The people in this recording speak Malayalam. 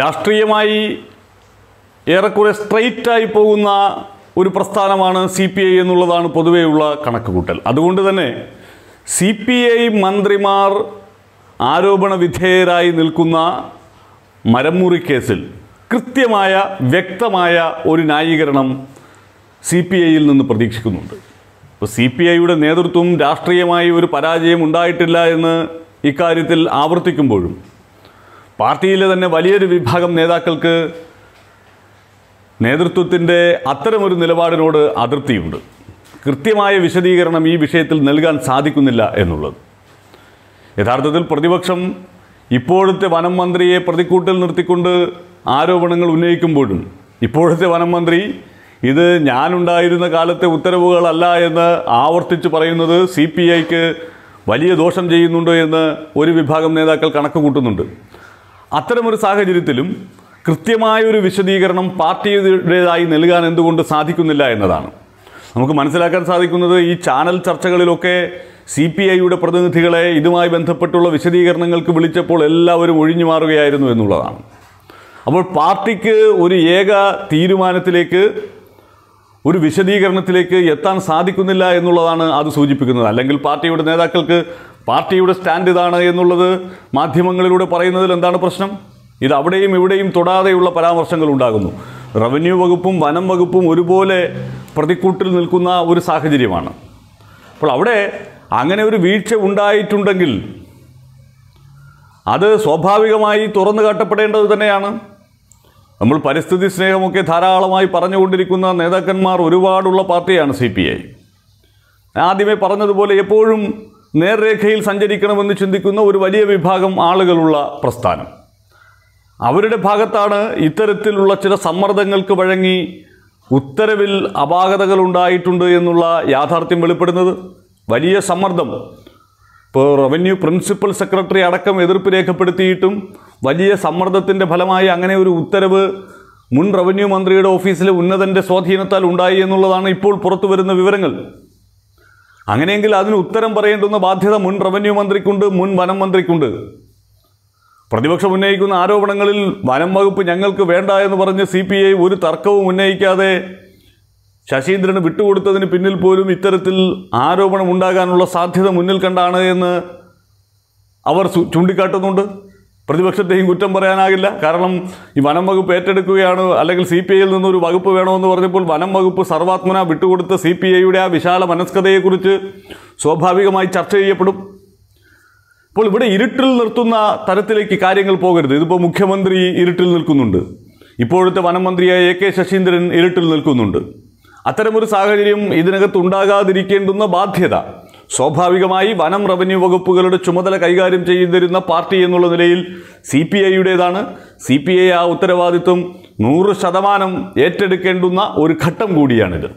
രാഷ്ട്രീയമായി ഏറെക്കുറെ സ്ട്രെയിറ്റായി പോകുന്ന ഒരു പ്രസ്ഥാനമാണ് സി പി ഐ എന്നുള്ളതാണ് പൊതുവെയുള്ള കണക്കുകൂട്ടൽ അതുകൊണ്ട് തന്നെ സി പി ഐ മന്ത്രിമാർ ആരോപണ വിധേയരായി നിൽക്കുന്ന മരമുറി കേസിൽ കൃത്യമായ വ്യക്തമായ ഒരു ന്യായീകരണം സി പി ഐയിൽ നിന്ന് പ്രതീക്ഷിക്കുന്നുണ്ട് ഇപ്പോൾ സി പി ഐയുടെ നേതൃത്വം രാഷ്ട്രീയമായി ഒരു പരാജയം ഉണ്ടായിട്ടില്ല എന്ന് ഇക്കാര്യത്തിൽ ആവർത്തിക്കുമ്പോഴും പാർട്ടിയിലെ തന്നെ വലിയൊരു വിഭാഗം നേതാക്കൾക്ക് നേതൃത്വത്തിൻ്റെ അത്തരമൊരു നിലപാടിനോട് അതൃപ്തിയുണ്ട് കൃത്യമായ വിശദീകരണം ഈ വിഷയത്തിൽ നൽകാൻ സാധിക്കുന്നില്ല എന്നുള്ളത് യഥാർത്ഥത്തിൽ പ്രതിപക്ഷം ഇപ്പോഴത്തെ വനം മന്ത്രിയെ പ്രതിക്കൂട്ടിൽ നിർത്തിക്കൊണ്ട് ആരോപണങ്ങൾ ഉന്നയിക്കുമ്പോഴും ഇപ്പോഴത്തെ വനം മന്ത്രി ഇത് ഞാനുണ്ടായിരുന്ന കാലത്തെ ഉത്തരവുകളല്ല എന്ന് ആവർത്തിച്ച് പറയുന്നത് സി പി ഐക്ക് വലിയ ദോഷം ചെയ്യുന്നുണ്ടോ എന്ന് ഒരു വിഭാഗം നേതാക്കൾ കണക്ക് കൂട്ടുന്നുണ്ട് അത്തരമൊരു സാഹചര്യത്തിലും കൃത്യമായൊരു വിശദീകരണം പാർട്ടിയുടേതായി നൽകാൻ എന്തുകൊണ്ട് സാധിക്കുന്നില്ല എന്നതാണ് നമുക്ക് മനസ്സിലാക്കാൻ സാധിക്കുന്നത് ഈ ചാനൽ ചർച്ചകളിലൊക്കെ സി പി ഐയുടെ പ്രതിനിധികളെ ഇതുമായി ബന്ധപ്പെട്ടുള്ള വിശദീകരണങ്ങൾക്ക് വിളിച്ചപ്പോൾ എല്ലാവരും ഒഴിഞ്ഞു മാറുകയായിരുന്നു എന്നുള്ളതാണ് അപ്പോൾ പാർട്ടിക്ക് ഒരു ഏക തീരുമാനത്തിലേക്ക് ഒരു വിശദീകരണത്തിലേക്ക് എത്താൻ സാധിക്കുന്നില്ല എന്നുള്ളതാണ് അത് സൂചിപ്പിക്കുന്നത് അല്ലെങ്കിൽ പാർട്ടിയുടെ നേതാക്കൾക്ക് പാർട്ടിയുടെ സ്റ്റാൻഡ് ഇതാണ് എന്നുള്ളത് മാധ്യമങ്ങളിലൂടെ പറയുന്നതിൽ എന്താണ് പ്രശ്നം ഇത് അവിടെയും ഇവിടെയും തൊടാതെയുള്ള പരാമർശങ്ങൾ ഉണ്ടാകുന്നു റവന്യൂ വകുപ്പും വനം വകുപ്പും ഒരുപോലെ പ്രതിക്കൂട്ടിൽ നിൽക്കുന്ന ഒരു സാഹചര്യമാണ് അപ്പോൾ അവിടെ അങ്ങനെ ഒരു വീഴ്ച ഉണ്ടായിട്ടുണ്ടെങ്കിൽ അത് സ്വാഭാവികമായി തുറന്നു കാട്ടപ്പെടേണ്ടത് തന്നെയാണ് നമ്മൾ പരിസ്ഥിതി സ്നേഹമൊക്കെ ധാരാളമായി പറഞ്ഞുകൊണ്ടിരിക്കുന്ന നേതാക്കന്മാർ ഒരുപാടുള്ള പാർട്ടിയാണ് സി പി ഐ ആദ്യമേ പറഞ്ഞതുപോലെ എപ്പോഴും നേർരേഖയിൽ സഞ്ചരിക്കണമെന്ന് ചിന്തിക്കുന്ന ഒരു വലിയ വിഭാഗം ആളുകളുള്ള പ്രസ്ഥാനം അവരുടെ ഭാഗത്താണ് ഇത്തരത്തിലുള്ള ചില സമ്മർദ്ദങ്ങൾക്ക് വഴങ്ങി ഉത്തരവിൽ അപാകതകൾ ഉണ്ടായിട്ടുണ്ട് എന്നുള്ള യാഥാർത്ഥ്യം വെളിപ്പെടുന്നത് വലിയ സമ്മർദ്ദം ഇപ്പോൾ റവന്യൂ പ്രിൻസിപ്പൽ സെക്രട്ടറി അടക്കം എതിർപ്പ് രേഖപ്പെടുത്തിയിട്ടും വലിയ സമ്മർദ്ദത്തിൻ്റെ ഫലമായി അങ്ങനെ ഒരു ഉത്തരവ് മുൻ റവന്യൂ മന്ത്രിയുടെ ഓഫീസിലെ ഉന്നതൻ്റെ സ്വാധീനത്താൽ ഉണ്ടായി എന്നുള്ളതാണ് ഇപ്പോൾ പുറത്തു വരുന്ന വിവരങ്ങൾ അങ്ങനെയെങ്കിൽ അതിന് ഉത്തരം പറയേണ്ടുന്ന ബാധ്യത മുൻ റവന്യൂ മന്ത്രിക്കുണ്ട് മുൻ വനം മന്ത്രിക്കുണ്ട് പ്രതിപക്ഷം ഉന്നയിക്കുന്ന ആരോപണങ്ങളിൽ വനം വകുപ്പ് ഞങ്ങൾക്ക് വേണ്ട എന്ന് പറഞ്ഞ് സി പി ഐ ഒരു തർക്കവും ഉന്നയിക്കാതെ ശശീന്ദ്രന് വിട്ടുകൊടുത്തതിന് പിന്നിൽ പോലും ഇത്തരത്തിൽ ആരോപണം ഉണ്ടാകാനുള്ള സാധ്യത മുന്നിൽ കണ്ടാണ് എന്ന് അവർ ചൂണ്ടിക്കാട്ടുന്നുണ്ട് പ്രതിപക്ഷത്തെയും കുറ്റം പറയാനാകില്ല കാരണം ഈ വനം വകുപ്പ് ഏറ്റെടുക്കുകയാണ് അല്ലെങ്കിൽ സി പി ഐയിൽ നിന്നൊരു വകുപ്പ് വേണമെന്ന് പറഞ്ഞപ്പോൾ വനം വകുപ്പ് സർവാത്മന വിട്ടുകൊടുത്ത സി പി ഐയുടെ ആ വിശാല മനസ്കതയെക്കുറിച്ച് സ്വാഭാവികമായി ചർച്ച ചെയ്യപ്പെടും ഇപ്പോൾ ഇവിടെ ഇരുട്ടിൽ നിർത്തുന്ന തരത്തിലേക്ക് കാര്യങ്ങൾ പോകരുത് ഇതിപ്പോൾ മുഖ്യമന്ത്രി ഇരുട്ടിൽ നിൽക്കുന്നുണ്ട് ഇപ്പോഴത്തെ വനമന്ത്രിയായ എ കെ ശശീന്ദ്രൻ ഇരുട്ടിൽ നിൽക്കുന്നുണ്ട് അത്തരമൊരു സാഹചര്യം ഇതിനകത്ത് ഉണ്ടാകാതിരിക്കേണ്ടുന്ന ബാധ്യത സ്വാഭാവികമായി വനം റവന്യൂ വകുപ്പുകളുടെ ചുമതല കൈകാര്യം ചെയ്തിരുന്ന പാർട്ടി എന്നുള്ള നിലയിൽ സി പി ഐയുടേതാണ് സി പി ഐ ആ ഉത്തരവാദിത്വം നൂറ് ശതമാനം ഏറ്റെടുക്കേണ്ടുന്ന ഒരു ഘട്ടം കൂടിയാണിത്